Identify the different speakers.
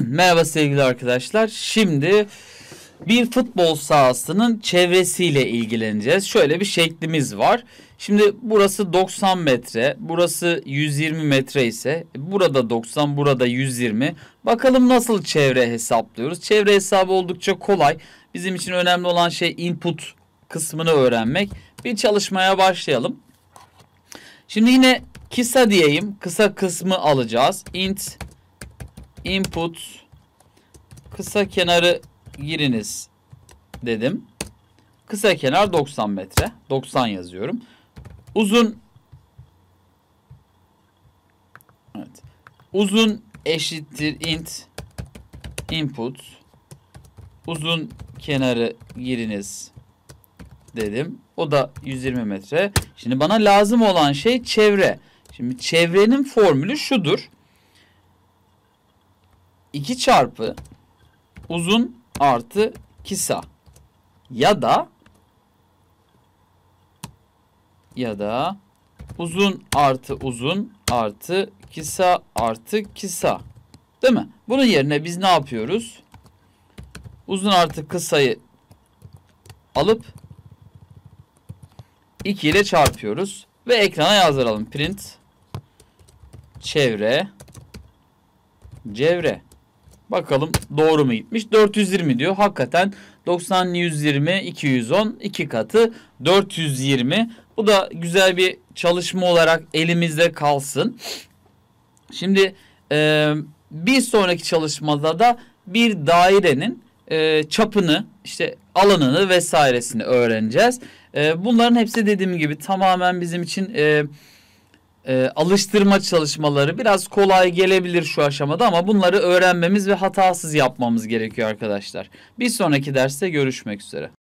Speaker 1: Merhaba sevgili arkadaşlar. Şimdi bir futbol sahasının çevresiyle ilgileneceğiz. Şöyle bir şeklimiz var. Şimdi burası 90 metre, burası 120 metre ise burada 90, burada 120. Bakalım nasıl çevre hesaplıyoruz. Çevre hesabı oldukça kolay. Bizim için önemli olan şey input kısmını öğrenmek. Bir çalışmaya başlayalım. Şimdi yine kısa diyeyim. Kısa kısmı alacağız. int input kısa kenarı giriniz dedim. Kısa kenar 90 metre. 90 yazıyorum. Uzun Evet. Uzun eşittir int input uzun kenarı giriniz dedim. O da 120 metre. Şimdi bana lazım olan şey çevre. Şimdi çevrenin formülü şudur. 2 çarpı uzun artı kısa ya da ya da uzun artı uzun artı kısa artı kısa. Değil mi? Bunun yerine biz ne yapıyoruz? Uzun artı kısayı alıp 2 ile çarpıyoruz ve ekrana yazdıralım. Print çevre çevre Bakalım doğru mu gitmiş? 420 diyor. Hakikaten 90, 120, 210 iki katı 420. Bu da güzel bir çalışma olarak elimizde kalsın. Şimdi e, bir sonraki çalışmada da bir dairenin e, çapını işte alanını vesairesini öğreneceğiz. E, bunların hepsi dediğim gibi tamamen bizim için... E, e, alıştırma çalışmaları biraz kolay gelebilir şu aşamada ama bunları öğrenmemiz ve hatasız yapmamız gerekiyor arkadaşlar. Bir sonraki derste görüşmek üzere.